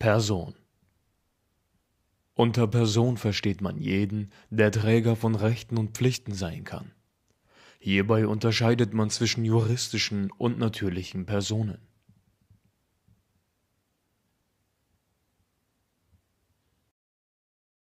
Person Unter Person versteht man jeden, der Träger von Rechten und Pflichten sein kann. Hierbei unterscheidet man zwischen juristischen und natürlichen Personen